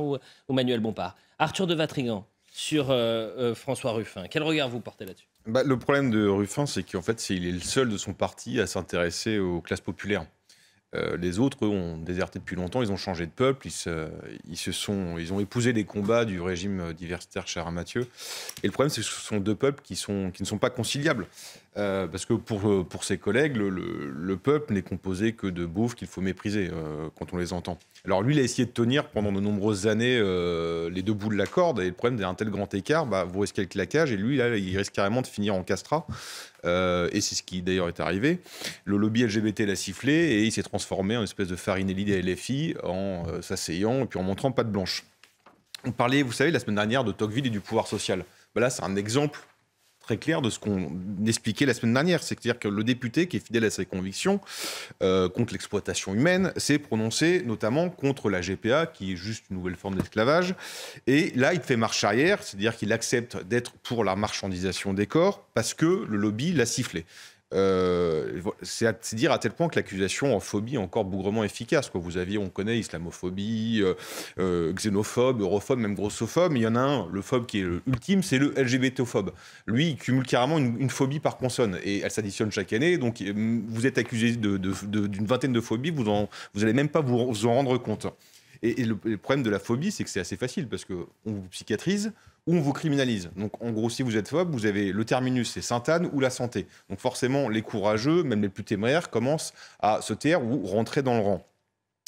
ou, Manuel Bompard. Arthur de Vatrigan sur euh, euh, François Ruffin. Quel regard vous portez là-dessus bah, Le problème de Ruffin, c'est qu'en fait, c'est il est le seul de son parti à s'intéresser aux classes populaires. Euh, les autres, ont déserté depuis longtemps, ils ont changé de peuple, ils, se, sont, ils ont épousé les combats du régime diversitaire Mathieu. Et le problème, c'est que ce sont deux peuples qui, sont, qui ne sont pas conciliables. Euh, parce que pour, euh, ses collègues, le, peuple n'est composé que de bouffes qu'il faut mépriser euh, quand on les entend. Alors lui, il a essayé de tenir pendant de nombreuses années les deux bouts de la corde, et le problème d'un tel grand écart, bah, vous risquez le claquage, et lui, là, il risque carrément de finir en castrat. et c'est ce qui d'ailleurs est arrivé. Le lobby LGBT l'a sifflé, et il s'est transformé en espèce de farinelli des LFI, en s'asseyant et puis en montrant pas de blanche. On parlait, vous savez, la semaine dernière de Tocqueville et du pouvoir social. Bah là, c'est un exemple très clair de ce qu'on expliquait la semaine dernière. C'est-à-dire que le député, qui est fidèle à ses convictions euh, contre l'exploitation humaine, s'est prononcé notamment contre la GPA, qui est juste une nouvelle forme d'esclavage. Et là, il fait marche arrière, c'est-à-dire qu'il accepte d'être pour la marchandisation des corps parce que le lobby l'a sifflé. Euh, c'est dire à tel point que l'accusation en phobie est encore bougrement efficace. Quoi. Vous aviez, on connaît islamophobie, euh, euh, xénophobe, europhobe, même grossophobe. Il y en a un, le phobe qui est ultime, c'est le LGBTophobe. Lui, il cumule carrément une, phobie par consonne et elle s'additionne chaque année. Donc euh, vous êtes accusé d'une vingtaine de phobies, vous n'allez allez même pas vous, en rendre compte. Et, le, problème de la phobie, c'est que c'est assez facile parce qu'on vous psychiatrise, on vous criminalise. Donc en gros, si vous êtes fob, vous avez le terminus, c'est Sainte-Anne ou la santé. Donc forcément, les courageux, même les plus téméraires, commencent à se taire ou rentrer dans le rang.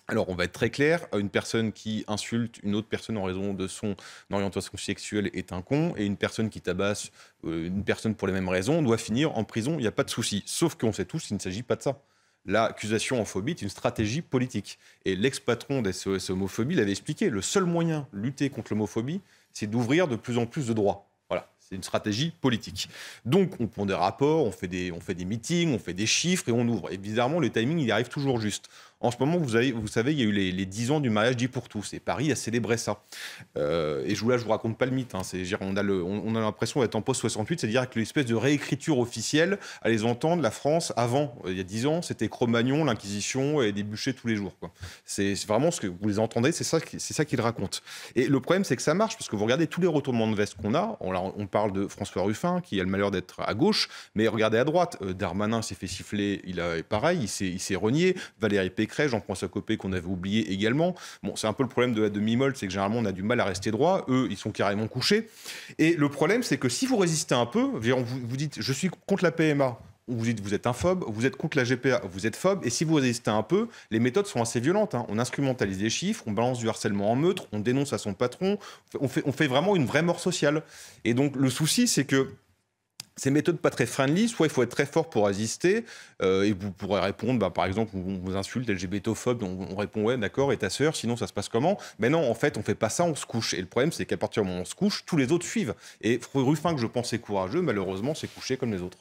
Alors, on va être très clair, une personne qui insulte une autre personne en raison de son orientation sexuelle est un con, et une personne qui tabasse euh, une personne pour les mêmes raisons doit finir en prison, il n'y a pas de souci. Sauf qu'on sait tous qu'il ne s'agit pas de ça l'accusation en phobie est une stratégie politique. Et l'ex-patron des SOS homophobie l'avait expliqué, le seul moyen de lutter contre l'homophobie, c'est d'ouvrir de plus en plus de droits. Voilà, c'est une stratégie politique. Donc on prend des rapports, on fait des, on fait des meetings, on fait des chiffres et on ouvre. Et bizarrement, le timing, il arrive toujours juste. En ce moment, vous, avez, vous savez, il y a eu les, les 10 ans du mariage dit pour tous, et Paris a célébré ça. Euh, et je, là, je vous raconte pas le mythe. Hein, on a l'impression d'être en post 68, c'est-à-dire que l'espèce de réécriture officielle, à les entendre, la France avant, euh, il y a 10 ans, c'était Cro-Magnon, l'Inquisition et des bûchers tous les jours. C'est vraiment ce que vous les entendez, c'est ça, c'est ça qu'ils racontent. Et le problème, c'est que ça marche, parce que vous regardez tous les retournements de veste qu'on a. On, parle de François Ruffin, qui a le malheur d'être à gauche, mais regardez à droite, euh, Darmanin s'est fait siffler, il a pareil, il s'est renié. Valérie J'en prends françois Copé qu'on avait oublié également. Bon, c'est un peu le problème de la demi-molle, c'est que généralement on a du mal à rester droit, eux ils sont carrément couchés. Et le problème c'est que si vous résistez un peu, vous, dites je suis contre la PMA, vous dites vous êtes un phobe, vous êtes contre la GPA, vous êtes phobe, et si vous résistez un peu, les méthodes sont assez violentes. Hein. On instrumentalise les chiffres, on balance du harcèlement en meutre on dénonce à son patron, on fait, on fait vraiment une vraie mort sociale. Et donc le souci, c'est que ces méthodes pas très friendly, soit il faut être très fort pour résister, euh, et vous pourrez répondre, bah, par exemple, on vous insulte, LGBTophobe, on, on répond ouais, d'accord, et ta sœur, sinon ça se passe comment Mais non, en fait, on fait pas ça, on se couche. Et le problème, c'est qu'à partir du moment où on se couche, tous les autres suivent. Et Ruffin, que je pensais courageux, malheureusement, s'est couché comme les autres.